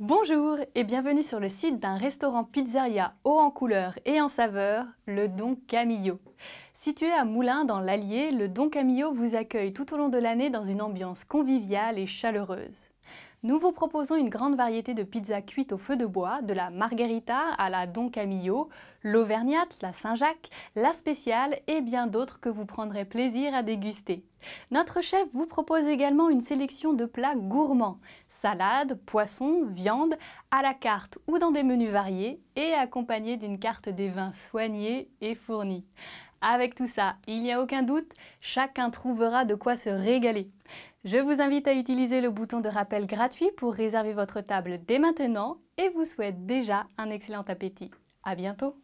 Bonjour et bienvenue sur le site d'un restaurant pizzeria haut en couleur et en saveur, le Don Camillo. Situé à Moulins dans l'Allier, le Don Camillo vous accueille tout au long de l'année dans une ambiance conviviale et chaleureuse. Nous vous proposons une grande variété de pizzas cuites au feu de bois, de la margherita à la Don Camillo, l'auvergnate, la Saint-Jacques, la spéciale et bien d'autres que vous prendrez plaisir à déguster. Notre chef vous propose également une sélection de plats gourmands, salades, poissons, viande, à la carte ou dans des menus variés et accompagnés d'une carte des vins soignés et fournis. Avec tout ça, il n'y a aucun doute, chacun trouvera de quoi se régaler. Je vous invite à utiliser le bouton de rappel gratuit pour réserver votre table dès maintenant et vous souhaite déjà un excellent appétit. A bientôt